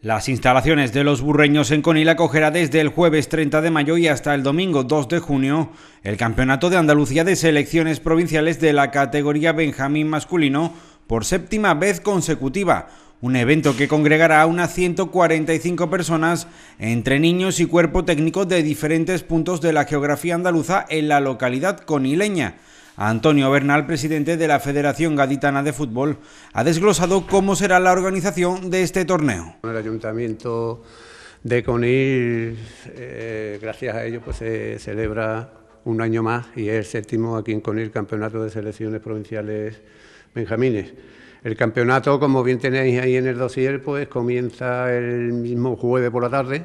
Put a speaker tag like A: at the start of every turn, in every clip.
A: Las instalaciones de los burreños en Conil acogerá desde el jueves 30 de mayo y hasta el domingo 2 de junio el Campeonato de Andalucía de Selecciones Provinciales de la categoría Benjamín masculino por séptima vez consecutiva, un evento que congregará a unas 145 personas entre niños y cuerpo técnico de diferentes puntos de la geografía andaluza en la localidad conileña. Antonio Bernal, presidente de la Federación Gaditana de Fútbol, ha desglosado cómo será la organización de este torneo.
B: El ayuntamiento de Conil, eh, gracias a ello, pues se celebra un año más y es el séptimo aquí en Conil Campeonato de Selecciones Provinciales Benjamines. El campeonato, como bien tenéis ahí en el dossier, pues comienza el mismo jueves por la tarde.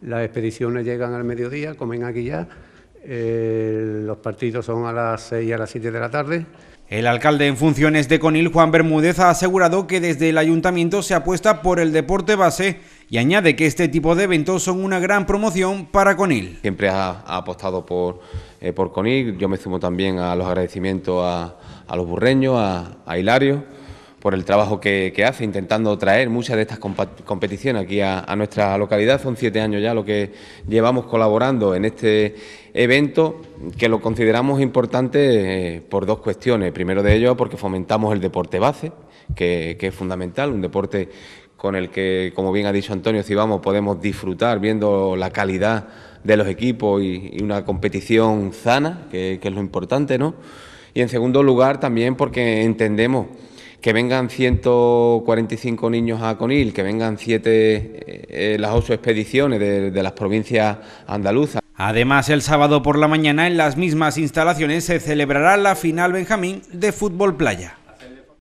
B: Las expediciones llegan al mediodía, comen aquí ya eh, los partidos son a las 6 y a las 7 de la tarde. El
A: alcalde en funciones de Conil, Juan Bermúdez, ha asegurado que desde el ayuntamiento se apuesta por el
C: deporte base y añade que este tipo de eventos son una gran promoción para Conil. Siempre ha, apostado por, eh, por Conil, yo me sumo también a los agradecimientos a, los burreños, a Hilario por el trabajo que, hace, intentando traer muchas de estas competiciones aquí a, nuestra localidad. Son siete años ya lo que llevamos colaborando en este evento, que lo consideramos importante eh, por dos cuestiones. Primero de ello, porque fomentamos el deporte base, que, es fundamental, un deporte con el que, como bien ha dicho Antonio vamos podemos disfrutar viendo la calidad de los equipos y, una competición sana, que, que, es lo importante, ¿no? Y en segundo lugar, también porque entendemos que vengan 145 niños a Conil, que vengan siete, eh, eh, las ocho expediciones de las provincias andaluzas. Además,
A: el sábado por la mañana en las mismas instalaciones se celebrará la final Benjamín de fútbol playa.